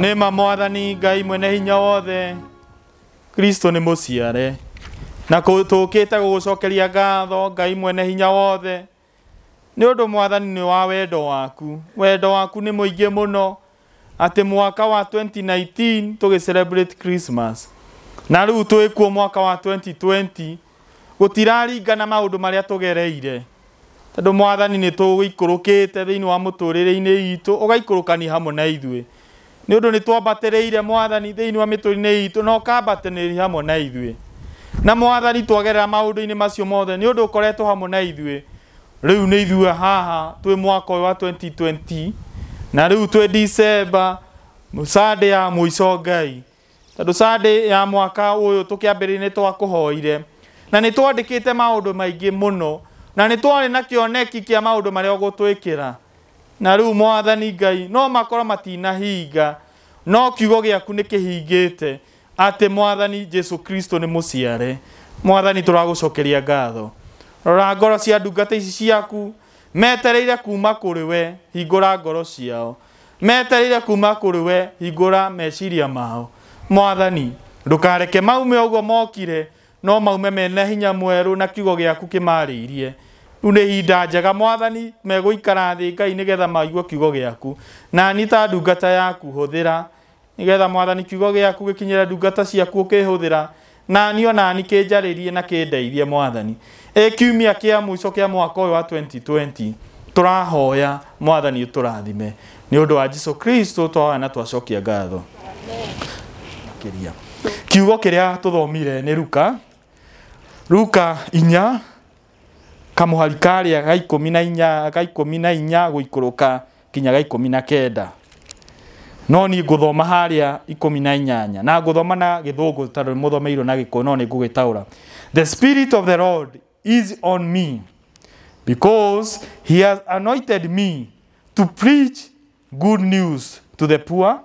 nä ma mwathani ngai mwene hinya wothe kristo nä må ciare na tå kä te gå gå cokeria ngatho ngai mwene hinya wothe nä å ndå mwathani nä wa wendo waku wendo waku nä må ingä må no atä mwaka wa 2019 tå gä celebrate christmas na rä u twä kuo mwaka wa 2020 gå tiraringana maå ndå marä a tå gereire tondå mwathani nä tå gå ikå rå kä te thä inä wa må tå rä re-inä itå å gaikå rå kani hamwe na ithuä nä å ndå nä twambatä rä ire mwathani thä inä wa mä tå rinä itå na å kambatanä ri hamwe na ithuä na mwathani twagerera maå ndå-inä macio mothe nä å ndå å koretwo hamwe na ithuä rä u nä ithuä haha twä mwaka å wa 2020 na rä u twä dicemba sande ya må ngai tondå sande ya mwaka å yå tå kä ambä rä nä twakå hoire na nä twandä kä te maå ndå maingä må no na nä twarä na kä oneki kä a maå ndå marä a å gå twä kä ra na rä u mwathani ngai no makorwo matinahinga no kiugo giaku ni kihingite atĩ mwathani jesu kristo ni mũciare mwathani turagucokeria ngatho rora ngoro cia ndungata ici ciaku metereire kuma kuri we hingura ngoro ciao metereire kuma kuri we hingura meciria mao mwathani ndukareke maume ũguo mokire no maume mena hinya mweru na kiugo giaku kimariirie u nä ihinda njega mwathani ikara thä ngai nä getha maigua kiugo gä aku na ni ta ndungata yaku hå thä ra nä getha mwathani kiugo gä aku gä kinyä ra ndungata ciaku å kä hå thä ra nani kä njarä rie na kä ndeithie mwathani ä kiumia kä a må ico kä a mwaka å yå wa 2020 tå rahoya mwathani å tå rathime nä å ndå wa jesu kristo twahoya na twacokia ngatho kiugo kä rä a tå thomire nä ruka ruka inya kamuhari karĩa ga ikũmi na inya ga ikũmi na inya gũikũrũka nginya ga ikũmi na kenda no niĩ ngũthoma harĩa ikũmi na inyanya na ngũthoma na gĩthũngũ tondũ mũthomeirwo na gĩkũyũ no nĩ ngũgĩtaũra the spirit of the lord is on me because he has anointed me to preach good news to the poor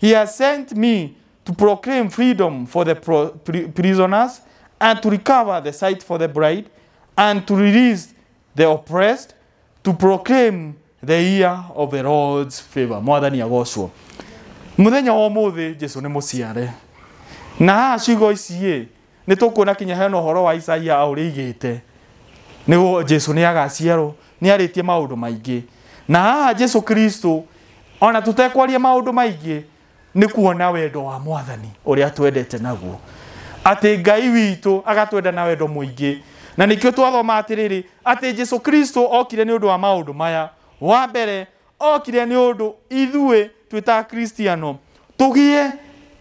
he has sent me to proclaim freedom for the prisoners and to recover the sight for the bride and to release the oppressed, to proclaim the year of the Lord's favor. Mwathani agocwo. Muthenya wa muthi Jesu ni muciare. Na ciugo ici nä tå kuona kinya hena å wa isaia aå rä igä te nä jesu nä agaciarwo nä arä tie maå ndå maingä na haha jesu kristo ona tå tekwaria maå ndå maingä nä kuona wendo wa mwathani å rä a twendete naguo atä ngai witå agatwenda na wendo må ingä na nĩkĩo twathoma atĩrĩrĩ atĩ jesu kristo okire ni ũndũ wa maũndũ maya wa mbere okire nĩ ũndũ ithuĩ twĩtaga kristiano tugie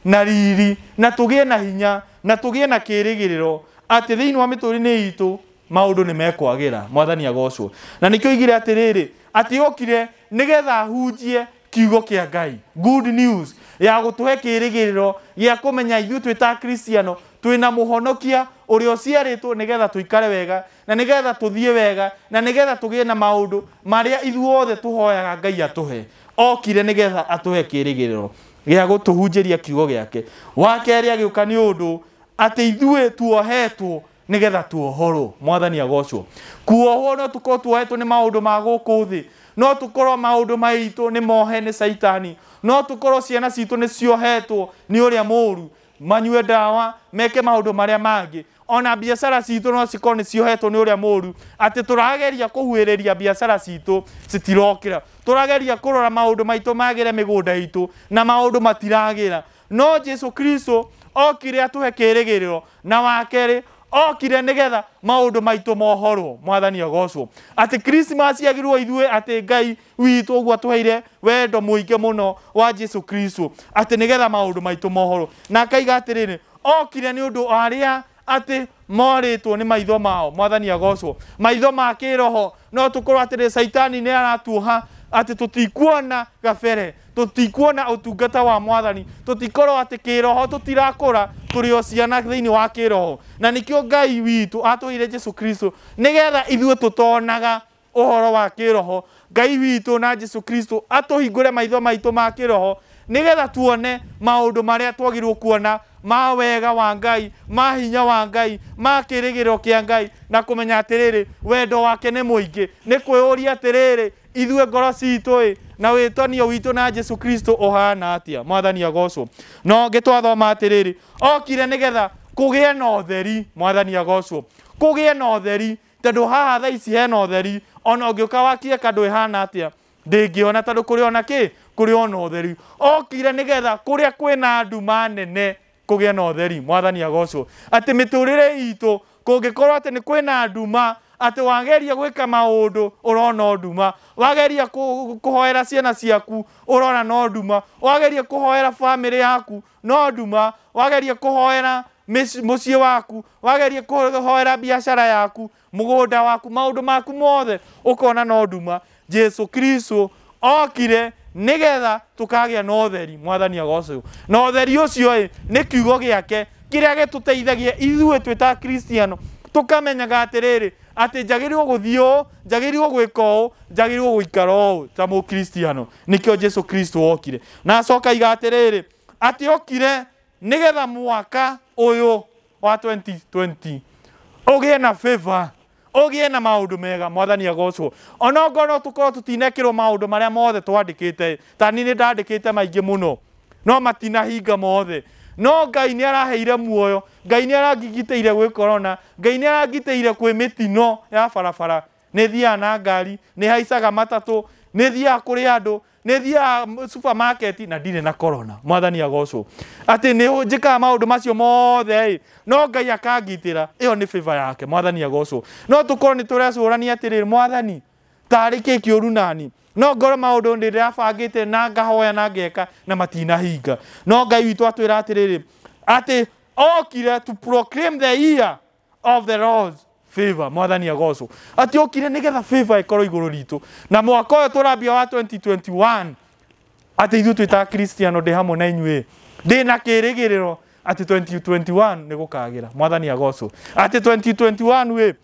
na riri na tugie na hinya na tugie na kĩĩrĩgĩrĩro atĩ thĩinĩ wa mĩtũũrĩre itũ maũndũ nĩ mekwagĩra mwathani agocwo na nĩkĩo oigire atĩrĩrĩ atĩ okire nĩgetha ahunjie kiugo kia ngai good news ya gũtũhe kĩĩrĩgĩrĩro gĩa kũmenya ithuĩ twĩ ta kristiano twĩ na mũhonokia uria uciarĩtwo nĩgetha ikare wega na nĩgetha tũthiĩ wega na nĩgetha tũgĩe na maũndũ marĩa ithuothe tũhoyaga ngai atũhe okire nĩgetha atũhe kĩĩrĩgĩrĩro gĩa gũtũhunjĩria kiugo gĩake wa kerĩ agĩũka nĩ ũndũ atĩ ithuĩ tuohetwo nĩgetha tuohorwo mwathani agocwo kuohwo no tũkorwo tuohetwo nĩ maũndũ ma gũkũ thĩ no tũkorwo ma maitũ nĩ mohe nĩ saitani no tũkorwo ciana citũ nĩ ciohetwo ni ũrĩa mũũru manyue ndawa meke maundu maria mangi ona biacara citu no cikorwo ni ciohetwo ni uria muru ati turageria kuhuiriria biacara maå ndå turageria kurora re mä gå migunda itu na matiragä matiragira no jesu kristo okire atuhe ro na wakerä okire nigetha maundu maitu mohorwo mwathani agocwo ati krismasi yagirwo ithue ati ngai witu uguo atuheire wendo muike muno wa jesu kristo ati nigetha maundu maitu mohorwo na akaiga atiriri okire ni undu aria ati moritwo ni maitho mao mwathani agocwo maitho ma kiroho no tukorwo atiri saitani ni aratuha atä tå tikuona gabere tå tikuona å tungata wa mwathani tå tikorwo atä kä roho tå tirakå ra tå rä o ciana thä inä wa kä roho na nä kä o ngai witå atå ire jesu kristo nä getha ithuä tå tonaga å horo wa kä roho ngai witå na jesu kristo atå hingå re maitho maitå ma kä roho nä getha tuone maå ndå marä a twagä kuona ma wega wa ngai ma hinya wa ngai ma kä rä gä ro kä a ngai na kå menya atä rä rä wendo wake nä må ingä nä kwä å ria atä rä rä ithuĩ ngoro citũ na tanio witå na jesu kristo ũhana atia mwathani agocwo no rä rä okire gä e na theri mwathani agocwo e na theri tondũ haha tha ici hena theri ona ũngĩũka wakie kandũ hana atä a tondũ kũrĩ ona kĩ kũrĩ ona theri okire a kwä na nduma nene kũgĩe na theri mwathani agocwo atĩ mĩtũrĩre itũ kũngĩkorwo atĩ kwä na nduma atĩ wageria gwĩka maũndũ ũrona nduma wageria kũhoera ciana ciaku ũrona no nduma wageria kũhoera bamĩrĩ yaku no nduma wageria kũhoera mũciĩ waku wageria kũhoera biacara yaku mũgũnda waku maũndũ maku mothe ũkona no nduma jesu kristo okire nĩgetha tũkagĩa na ũtheri mwathani agocwo na ũtheri ũcio ĩ nĩ kiugo gĩake kĩrĩa gĩtũteithagia ithuĩ twĩ ta kristiano tũkamenyaga atĩrĩrĩ atä njagä gå thiä å njagä rä gwä ka å njagä gũikara å ta må kristiano nä kä o jesu kristo okire na acoka iga atä rä rä atä okire nä getha mwaka å yå wa 2020 å gä e na å gä e na maå ndå mega mwathani agocwo ona no tå korwo tå tinekä rwo maå ndå marä a mothe twandä kä te tani nä ndandä kä te maingä må no no matinahinga mothe no ngai nä araheire muoyo ngai nä arangigitä ire gwä korona ngai nä arangitä ire kwä mä tino ya barabara nä thiaga na ngari nä haicaga matatå nä thiaga kå rä andå nä thiaga supermarket na ndirä na korona mwathani agocwo atä nä njä kaga maå ndå macio mothe no ngai akangitä ra ä yo nä bä yake mwathani agocwo no tå korwo nä tå recå rania atä rä mwathani tarä kä kä å runani nani no ngoro maundu ndirabangite na ngahoya na ngeka na matina matinahinga no ngai witå atwä atiriri ati okire to proclaim the year of the lords favor mwathani agocwo ati okire nigetha favor ikorwo iguru ritu na mwaka uyu turambia wa 2021 ati ithu twita kristiano ndi hamwe na inyuĩ ndi na kirigiriro ati 2021 nigukagira mwathani agocwo ati 2021 we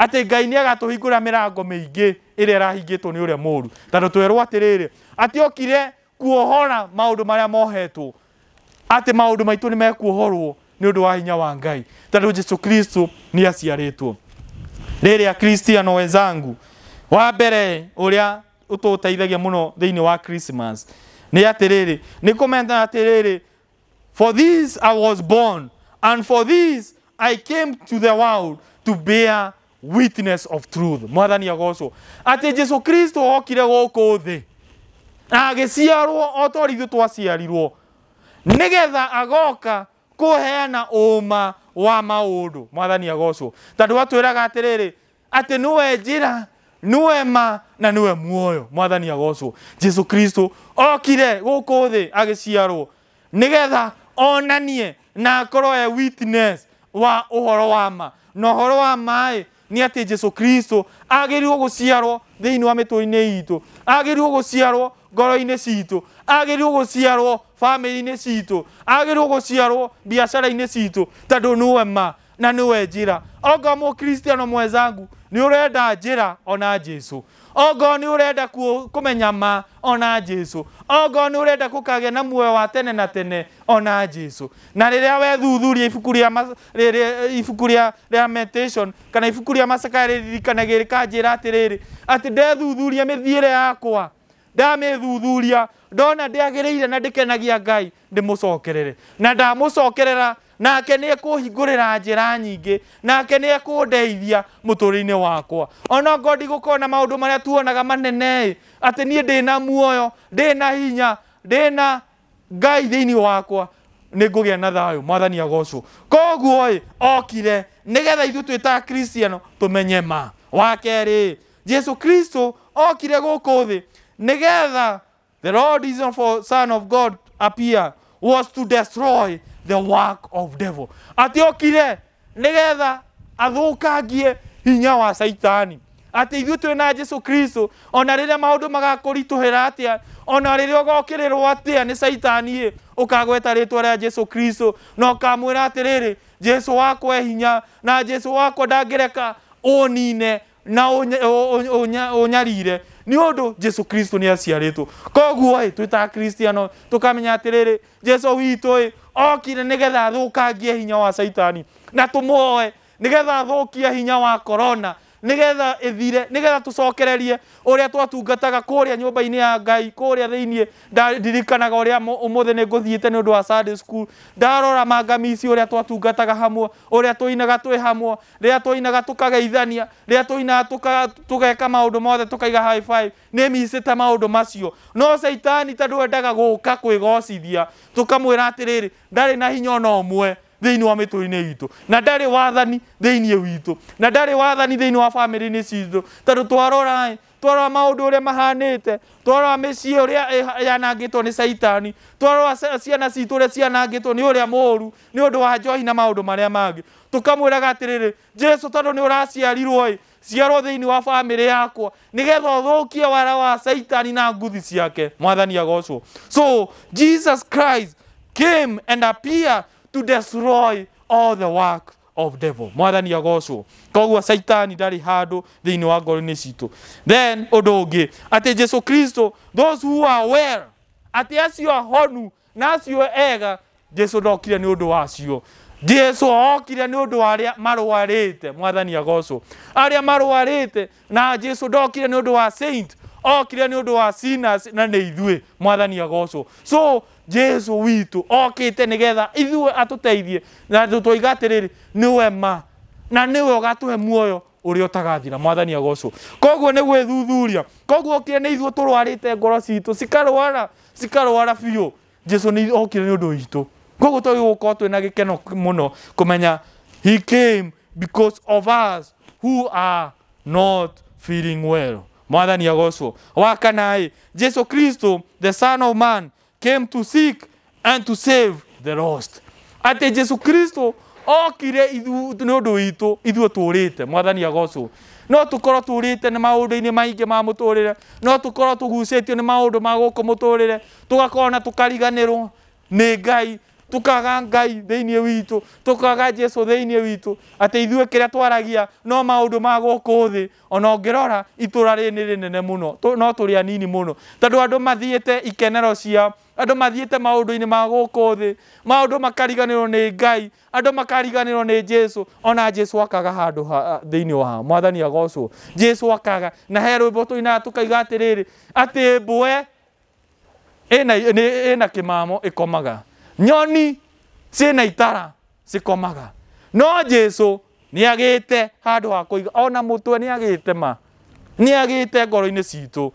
atä ngai nä agatå hingå ra mä rango mä ingä ä rä a ärahingä two nä å rä a må ru tandå twerwo atä rä rä atä okire kuohora maå ndå marä a mohetwo atä maå ndå maitå nä mekuohorwo nä å ndå wa hinya wa ngai tandå jesu kristo nä aciarä two rä rä a kristiano wenzangu wa mbere å rä a å tå teithagia må no thä inä wa krismas nä atä rä rä nä kåmenta atä rä rä for this i was born and for this i came to the world to bear witness of truth mwathani agocwo atĩ jesu kristo okire gũkũ thĩ agĩciarwo o ta ũrĩa ithuĩ twaciarirwo nĩgetha agoka kũheana ũma wa maũndũ mwathani agocwo tondũ watwĩraga atĩrĩrĩ atĩ nĩwe njĩra nĩwe ma na nĩwe muoyo mwathani agocwo jesu kristo okire gũkũ thĩ agĩciarwo nĩgetha onanie na akorwo e witness wa ũhoro wa ma na ũhoro wa maĩ nä atä jesu kristo agärirwo gå ciarwo thä inä wa mä tå inä itå agärirwo gå ciarwo ngoro-inä citå agärirwo gå ciarwo bamä-inä citå agärirwo gå ciarwo biacara-inä citå tondå nä ma na nä we njä ra onga må kristiano mwezangu nä å renda njä ra ona jesu ongo nä å renda kåmenya ma ona jesu ongo nä å renda kå kagä na muoyo wa tene na tene ona jesu na rä rä a wethuthuria ibuku rä a kana ibuku rä a macakarä ririkanagä rä kanjä ra atä rä rä atä ndethuthuria mä thiä re yakwa ndamä thuthuria ndona ndä agä rä ire na ndä kenagia ngai ndä må cokerere na ndamå cokerera nake nä ekåhingå rä ra njä ra nyingä nake nä ndeithia må tå rä-inä wakwa ona ngondi gå korwo na maå ndå marä a tuonaga manene atä niä ndä na muoyo ndä na hinya ndä na ngai thä inä wakwa nä ngå gä a na thayå mwathani agocwo koguo okire nä getha ithuä twä ta kristiano tå menye ma wa kerä jesu kristo okire gå kå thä nä getha the lord is for son of god appear was to destroy the work of devil ati okire nigetha athukangie hinya wa saitani ati ithuä twä na jesu kristo ona rĩrĩa maũndũ magakũritũhĩra atĩa ona rwo atä a nĩ caitani-ĩ twa rä a jesu kristo na rä rä jesu wakwe hinya na jesu wakwa å nine na ũnyarire nĩ ũndũ jesu kristo aciarä two koguo-ĩ twĩ ta akristiano tũkamenya rä jesu witũ-ĩ okire nigetha athukangie hinya wa caitani na tumuoe nigetha athukie hinya wa korona nigetha ithire nigetha tucokererie uria twatungataga kuria nyumba-ini ya ngai kuria thiinie ndirikanaga uria umuthi ni nguthiite ni undu wa Sunday school ndarora mangami ici uria twatungataga hamwe uria tuinaga twi hamwe ria tuinaga tukageithania ria tuinaga tugeka maundu mothe tukaiga high five ni micite maundu macio no seitani tandu endaga guka kwigocithia tukamwira atiriri ndari na hinya ona umwe thä wa mä tå-inä witå na ndarä wathani thä-inä witå na ndarä wathani thä-inä wa bamä-rä-inä citå tondå twaroraä twarora maundu uria mahanite twarora micie uria yanangitwo ni caitani twarora ciana citu uria cianangitwo ni uria muru ni undu wa njohi na maundu maria mangi tukamwiraga atiriri jesu tondu ni uraciarirwo i ciarwo thiini wa family yakwa nigetha uthukie wara wa caitani na nguthi ciake mwathani agocwo so jesus christ came and appeared to destroy all the work of devil mwathani agocwo koguo saitani handå thä inä wa ngoro-inĩ citå then å ũngĩ atĩ jesu kristo those who are well atĩ acio ahonu na acio ega jesu ndokire nä å ndå wacio jesu okire nä nĩ arä a arĩa te mwathani agocwo arä a arĩa te na jesu ndokire nä å ndå wa saint okire å ndå wa sinners na nä ithuä mwathani agocwo so jesu witu okite nigetha getha atuteithie na twoiga atä rä ma na niwe we muoyo uri ũtagathira mwathani agocwo koguo ni gwithuthuria koguo okire ni ithuĩ turwarite ngoro citu cikarwara cikarwara biũ jesu ni okire ni undu witu koguo twagĩrĩirwo gũkorwo twĩ na gĩkeno mũno kũmenya he came because of us who are not feeling well mwathani agocwo wakanaĩ jesu kristo the son of man came to seek and to save the lost Ate jesu kristo okire nĩ ũndũ witũ ithuĩ tũũrĩte mwathani agocwo no tukorwo turite ni maundu-ini maingi ma muturire no tukorwo tugucitio ni maundu ma guku muturire tugakorwo na tukariganirwo ni ngai tukaga ngai thiini witu tukaga jesu thiini witu ati ithuĩ kĩrĩa twaragia no maundu ma gũkũ thĩ ona ũngĩrora itũra rĩrĩ nĩ rĩnene mũno no tũrĩ anini mũno tondũ andũ mathiĩte ikenero cia andå mathiäte maå-ndå-inä ma gå kå thä maå-ndå makariganä rwo nä ngai andå makariganä rwo nä jesu ona jesu akaga handå ha, thä inä wa mwathani agocwo jesu akaga na he rwä mbo tå inaga tå kaiga atä rä rä atä mbwe ä na kä mamo ä komaga nyoni ciä na itara cikomaga no jesu nä agä te handå ha kå iga ona må twe nä agä te ma nä agä te ngoro-inä citå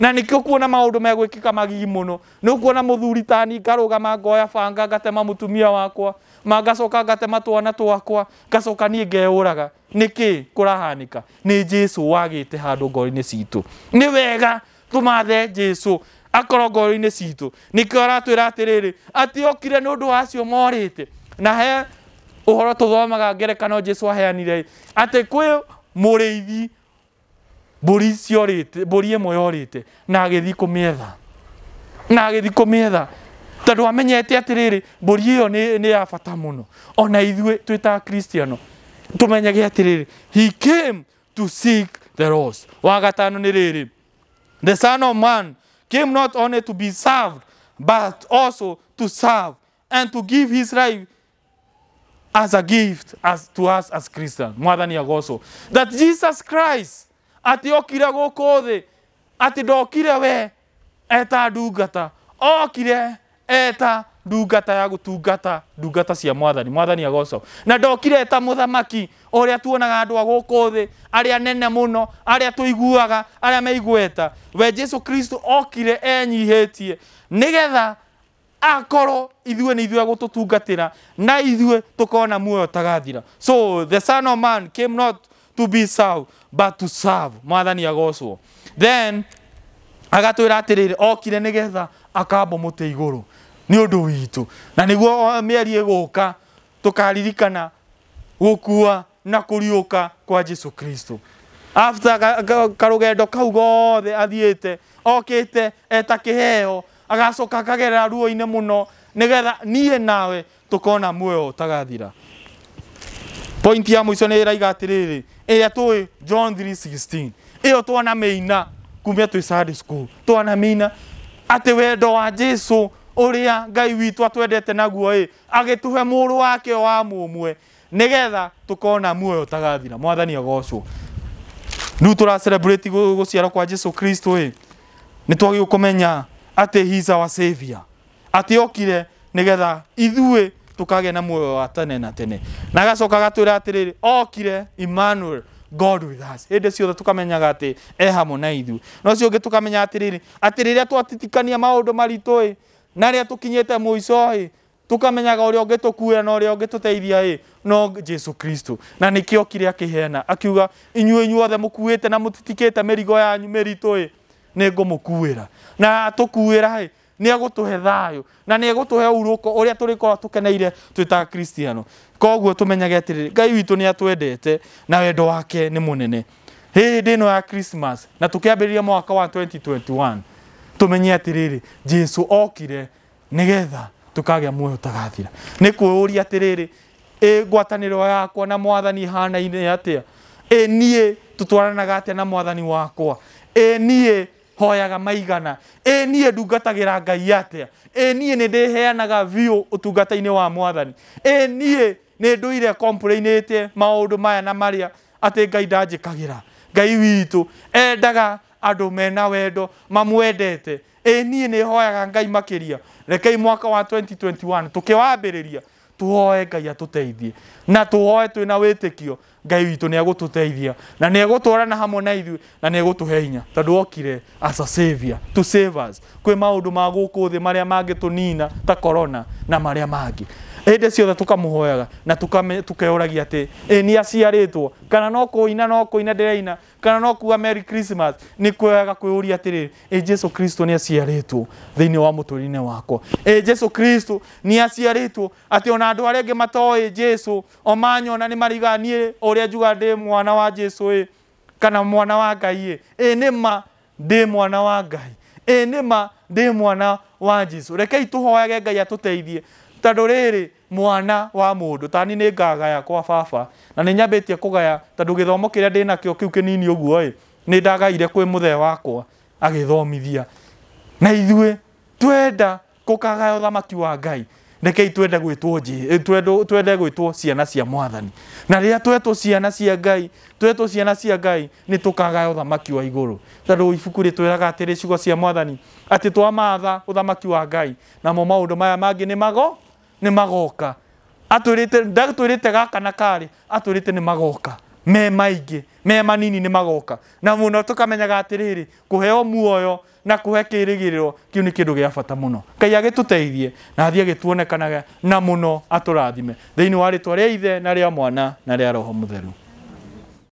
na nikio kuona maundu megwikika magigi muno kuona muthuri tani ngarugama ngoya banga ngatema mutumia wakwa mangacoka ngatema twana twakwa ngacoka niĩ ngeũraga nĩkĩ kũrahanĩka ni jesu wagĩte handũ ngoro-inĩ citũ ni wega tũmathe jesu akorwo ngoro-inĩ citũ nĩkĩo aratwĩra atĩrĩrĩ ati okire nĩ ũndũ wacio morĩte na he ũhoro tũthomaga ngerekano jesu aheanire atĩ kwĩ mũrĩithi mbũri icio rĩte mbũri ĩmwe yorĩte na agĩthiĩ kumietha na agĩthiĩ kumietha tondu amenyete atiriri atĩrĩrĩ mbũri ni ni ya bata muno ona ithuĩ twita ta kristiano tũmenyage atiriri he came to seek the lost wa gatano nĩ rĩrĩ the son of man came not only to be served but also to serve and to give his life as a gift as to us as christian Mwathani agoso That Jesus Christ atä okire gå kå thä atä ndokire we eta ndungata okire eta ndungata ya gutungata ndungata cia mwathani mwathani agoco na ndokire eta muthamaki uria tuonaga andu a thi aria nene muno aria tuiguaga aria meigweta we jesu kristo okire enyihitie nigetha akorwo ithuĩ ni ithuĩ gututungatira na ithuĩ tukona muoyo tagathira so the son of man came not to be served, but to serve mwathani agocwo then agatwira atiriri okire nigetha akamba muti iguru ni undu witu na niguo mieri iguka tukaririkana gukua na kuriuka kwa Jesu Kristo after karugendo kau gothe athiite okite eta kiheo agacoka akagerera ruo-inĩ muno nĩgetha niĩ nawe tũkona muoyo ũtagathira pointi ya mũico nĩ ĩraiga atĩrĩrĩ ä rä a john 316 ä yo twana mä ina kumia twä twana mä ina atä wendo wa jesu å rä a ngai witå atwendete naguo ä agä tå he må rå wake wa må mwe nä getha tå kona muoyo tagathira mwathani agocwo rä u tå racelebrati gå ciarwo kwa jesu kristo nä twagä gå kå menya atä hisa wa saviour atä okire nä getha ithuä tukagä na muoyo wa tene na tene na gacoka gatwä ra atä okire immanuel god with us hä ndä ciothe tå kamenyaga atä e na ithu no cio ngä tå kamenya atä rä rä atä rä a twatitikania maå ndå na ria a tå kinyä tukamenyaga å rä a å ngä tå kuä na å a å tå teithia ä no jesu kristo na nä kä okire akä akiuga inyu inyuothe må kuä te na må titikä te mä rigo yanyu mä ritå ä nä ngå må kuä ra na tå kuä ra nä egå he thayå na nä egå he uruko å rä a tå rä korwo tå keneire twä ta kristiano koguo tå menyage atä rä ngai witå nä atwendete na wendo wake nä må nene hä ndä no ya krismas na tå kä ambä rä ria mwaka wa 2021 tå menye atä rä rä jesu okire nä getha tå kagä a muoyo tagathira nä kwä ria atä rä rä ä ngwatanä ro yakwa na mwathani hanainä atä a ä niä tå twaranaga atä na mwathani wakwa ä niä hoyaga maigana niä ndungatagä ra ngai niä nä ndä heanaga biå å tungata-inä wa mwathani ĩ niĩ nĩ te maå ndå maya na a atä ngai ra ngai witå endaga andå mena wendo mamwendete ĩ niä nä hoyaga ngai ria rekei mwaka wa 2021 tå hoe ngai teithie na wä tä kio ngai witå nä agå tå teithia na nä agå twara na hamwe na ithuä na nä agå tå he hinya tondå okire kwä maå ndå ma gå kå thä marä a mangä tå nina ta korona na marä a mangä ende ciothe tukamuhoyaga na tukeuragia atä ä nä aciarä kana no kå ina no kå ina ndä kana no kuga merry christmas nä kwega kwä å ria atä rä ä jesu kristo nä aciarä two thä inä wa må tå rä-inä wakwa ä jesu kristo nä aciarä two atä ona andå arä a ngä matoä jesu o manyona nä marigaga niä å rä a njuga ndä mwana wa jesu ä kana mwana wa ngai ä ä nä ma ndä mwana wa ngai ä nä ma ndä mwana wa jesu rekei tå hoyage ngai atå teithie tondå rä rä mwana wa mundu tani nä ngagaya kwa baba na ni nyambä kugaya kå githomo tondå gä thomo kiu kinini uguo ndä ni o kä u kä ndagaire kwä må wakwa agithomithia na ithuä twenda kå kagaya thamaki wa ngai rekei twende gwĩtwo twende gwitwo ciana cia mwathani na rĩrĩa twetwo ciana cia ngai twetwo ciana cia ngai nĩ tũkagaya ũthamaki wa iguru tondũ ibuku twiraga atĩrĩ ciugo cia mwathani atĩ twamatha uthamaki wa ngai namo maũndũ maya mangi ni mago nä magoka atwä rä gaka na karä atwä rä te nä magoka me maingä me manini nä magoka na må no tå kamenyaga atä rä rä kå heo muoyo na kå he kä rä gä rä ro kä u nä kä ndå gä a bata må no kai agä tå teithie na athiä agä tuonekanaga na må no atå rathime thä iniä wa rä twa rä a ithe na rä a mwana na rä a roho må theru